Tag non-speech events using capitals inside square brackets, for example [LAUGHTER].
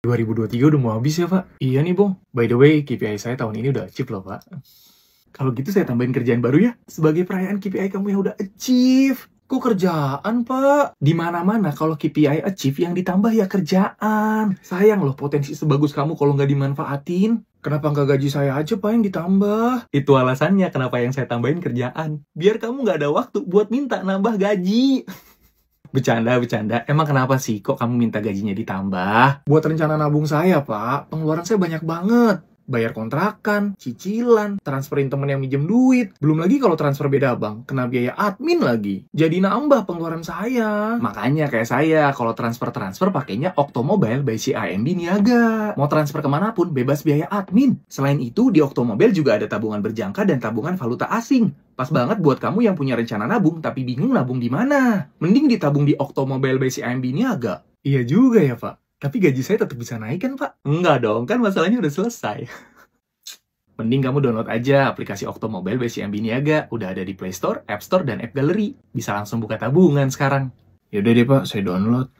2023 udah mau habis ya, Pak? Iya nih, Bong. By the way, KPI saya tahun ini udah achieve loh, Pak. Kalau gitu saya tambahin kerjaan baru ya. Sebagai perayaan KPI kamu yang udah achieve. Kok kerjaan, Pak? Dimana mana-mana kalau KPI achieve yang ditambah ya kerjaan. Sayang loh potensi sebagus kamu kalau nggak dimanfaatin. Kenapa nggak gaji saya aja, Pak, yang ditambah? Itu alasannya kenapa yang saya tambahin kerjaan. Biar kamu nggak ada waktu buat minta nambah gaji. Bercanda, bercanda. Emang kenapa sih kok kamu minta gajinya ditambah? Buat rencana nabung saya, Pak. Pengeluaran saya banyak banget bayar kontrakan, cicilan, transferin temen yang minjem duit. Belum lagi kalau transfer beda bank, kena biaya admin lagi. Jadi nambah pengeluaran saya. Makanya kayak saya, kalau transfer-transfer pakainya Mobile by CIMB Niaga. Mau transfer kemana pun bebas biaya admin. Selain itu, di Mobile juga ada tabungan berjangka dan tabungan valuta asing. Pas banget buat kamu yang punya rencana nabung tapi bingung nabung di mana. Mending ditabung di Mobile by CIMB Niaga. Iya juga ya, Pak. Tapi gaji saya tetap bisa naik kan, Pak? Enggak dong, kan masalahnya udah selesai. [LAUGHS] Mending kamu download aja aplikasi Okto Mobile BCMB Niaga. Udah ada di Play Store, App Store, dan App Gallery. Bisa langsung buka tabungan sekarang. Yaudah deh, Pak. Saya download.